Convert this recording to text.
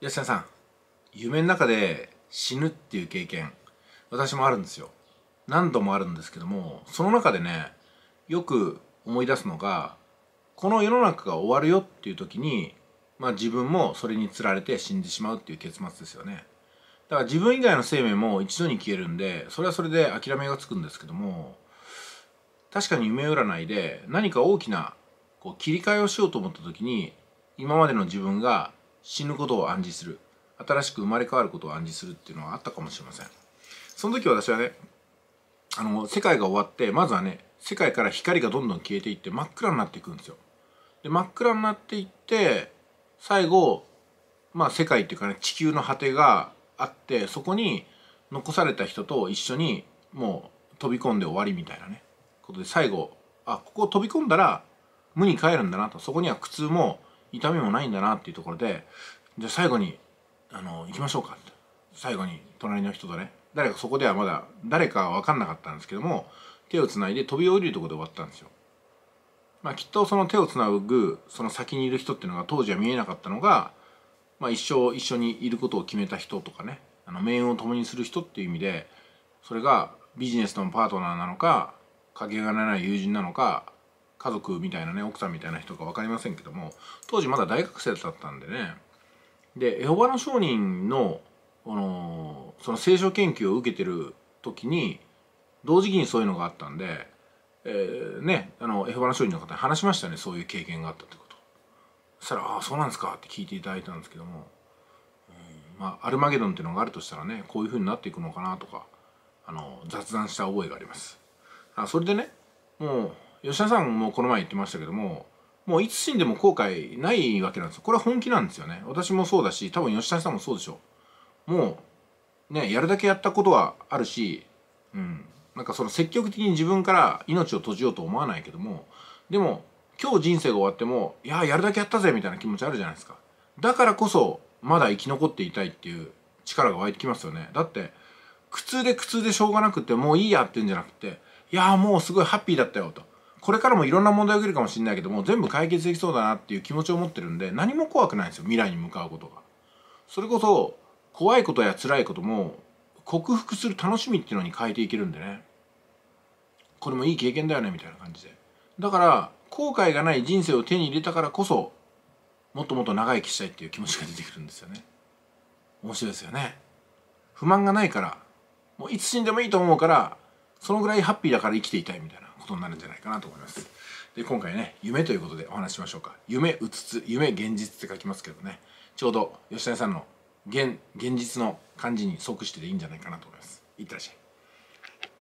吉田さん夢の中で死ぬっていう経験私もあるんですよ何度もあるんですけどもその中でねよく思い出すのがこの世の中が終わるよっていう時にまあ自分もそれにつられて死んでしまうっていう結末ですよねだから自分以外の生命も一度に消えるんでそれはそれで諦めがつくんですけども確かに夢占いで何か大きなこう切り替えをしようと思った時に今までの自分が死ぬことを暗示する新しく生まれ変わることを暗示するっていうのはあったかもしれませんその時私はねあの世界が終わってまずはね世界から光がどんどん消えていって真っ暗になっていくんですよで真っ暗になっていって最後まあ世界っていうかね地球の果てがあってそこに残された人と一緒にもう飛び込んで終わりみたいなねことで最後あここ飛び込んだら無に帰るんだなとそこには苦痛も痛みもないんだなっていうところでじゃあ最後にあの行きましょうかって最後に隣の人とね誰かそこではまだ誰かは分かんなかったんですけども手をつないで飛び降りるとこで終わったんですよ。まあ、きっとその手をつなぐその先にいる人っていうのが当時は見えなかったのが、まあ、一生一緒にいることを決めた人とかねあの命運を共にする人っていう意味でそれがビジネスのパートナーなのかかけがえのない友人なのか家族みたいなね奥さんみたいな人か分かりませんけども当時まだ大学生だったんでねでエホバの商人の、あのー、その聖書研究を受けてる時に同時期にそういうのがあったんで、えー、ねあのエホバの商人の方に話しましたねそういう経験があったってことそしたら「ああそうなんですか」って聞いていただいたんですけども、うん、まあアルマゲドンっていうのがあるとしたらねこういうふうになっていくのかなとかあの雑談した覚えがありますあそれでねもう吉田さんもこの前言ってましたけどももういつ死んでも後悔ないわけなんですよこれは本気なんですよね私もそうだし多分吉田さんもそうでしょうもうねやるだけやったことはあるしうんなんかその積極的に自分から命を閉じようと思わないけどもでも今日人生が終わってもいややるだけやったぜみたいな気持ちあるじゃないですかだからこそまだ生き残っていたいっていう力が湧いてきますよねだって苦痛で苦痛でしょうがなくてもういいやってんじゃなくていやもうすごいハッピーだったよとこれからもいろんな問題を受けるかもしれないけども全部解決できそうだなっていう気持ちを持ってるんで何も怖くないんですよ未来に向かうことが。それこそ怖いことや辛いことも克服する楽しみっていうのに変えていけるんでねこれもいい経験だよねみたいな感じでだから後悔がない人生を手に入れたからこそもっともっと長生きしたいっていう気持ちが出てくるんですよね面白いですよね不満がないからもういつ死んでもいいと思うからそのぐらいハッピーだから生きていたいみたいなことになるんじゃないかなと思いますで今回ね夢ということでお話しましょうか夢うつつ夢現実って書きますけどねちょうど吉谷さんの現現実の感じに即してでいいんじゃないかなと思いますいってらっしゃい